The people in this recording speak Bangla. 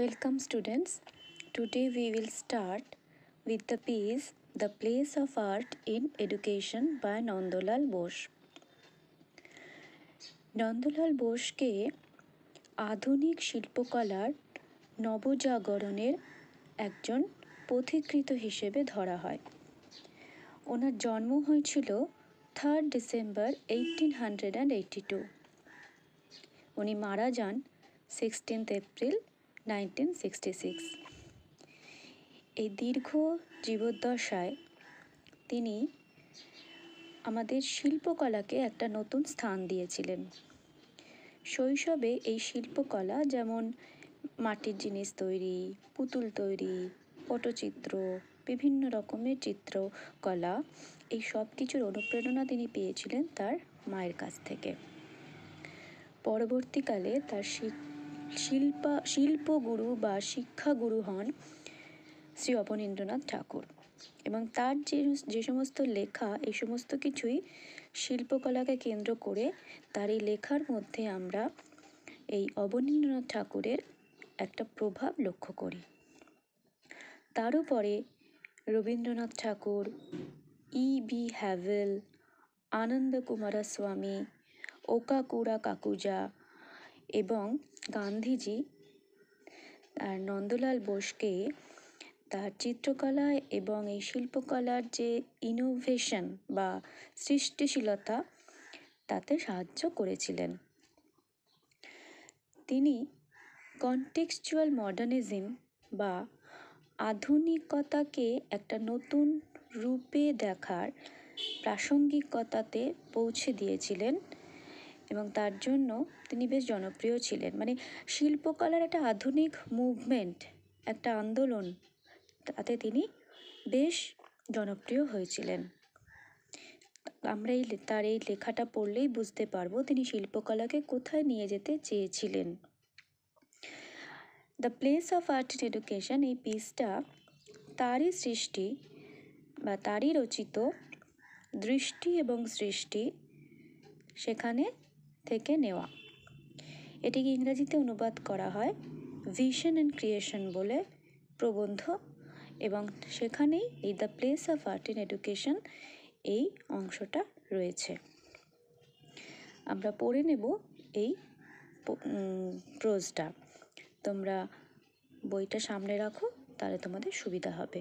Welcome students. Today we will start with the piece The Place of Art in Education by Nandalal Bose Nandalal বোসকে আধুনিক শিল্পকলার নবজাগরণের একজন পথিকৃত হিসেবে ধরা হয় ওনার জন্ম হয়েছিল third December eighteen hundred and eighty two উনি মারা যান sixteenth April nineteen sixty six এই দীর্ঘ জীবদ্দশায় তিনি আমাদের শিল্পকলাকে একটা নতুন স্থান দিয়েছিলেন শৈশবে এই শিল্পকলা যেমন মাটির জিনিস তৈরি পুতুল তৈরি পটচিত্র বিভিন্ন রকমের চিত্রকলা এই সব কিছুর অনুপ্রেরণা তিনি পেয়েছিলেন তার মায়ের কাছ থেকে পরবর্তীকালে তার শিখ শিল্পা শিল্পগুরু বা শিক্ষাগুরু হন শ্রী অবনীন্দ্রনাথ ঠাকুর এবং তার যে যে সমস্ত লেখা এই সমস্ত কিছুই শিল্পকলাকে কেন্দ্র করে তার এই লেখার মধ্যে আমরা এই অবনীন্দ্রনাথ ঠাকুরের একটা প্রভাব লক্ষ্য করি তার উপরে Rabindranath Tagore E B Havell Ananda Oka Okakura Kakuzo এবং গান্ধীজি আর নন্দলাল বোসকে তার চিত্রকলা এবং এই শিল্পকলার যে ইনোভেশন বা সৃষ্টিশীলতা তাতে সাহায্য করেছিলেন তিনি কনটেক্সচুয়াল মডার্নিজম বা আধুনিকতাকে একটা নতুন রূপে দেখার প্রাসঙ্গিকতাতে পৌঁছে দিয়েছিলেন এবং তার জন্য তিনি বেশ জনপ্রিয় ছিলেন মানে শিল্পকলার একটা আধুনিক মুভমেন্ট একটা আন্দোলন তাতে তিনি বেশ জনপ্রিয় হয়েছিলেন আমরা এই তার এই লেখাটা পড়লেই বুঝতে পারবো তিনি শিল্পকলাকে কোথায় নিয়ে যেতে চেয়েছিলেন the place of art in education এই পিসটা তারই সৃষ্টি বা তারই রচিত দৃষ্টি এবং সৃষ্টি সেখানে থেকে নেওয়া এটিকে ইংরেজিতে অনুবাদ করা হয় ভিশন অ্যান্ড ক্রিয়েশন বলে প্রবন্ধ এবং সেখানেই এই the place of art in education এই অংশটা রয়েছে আমরা পড়ে নেব এই প্রোজটা তোমরা বইটা সামনে রাখো তাহলে তোমাদের সুবিধা হবে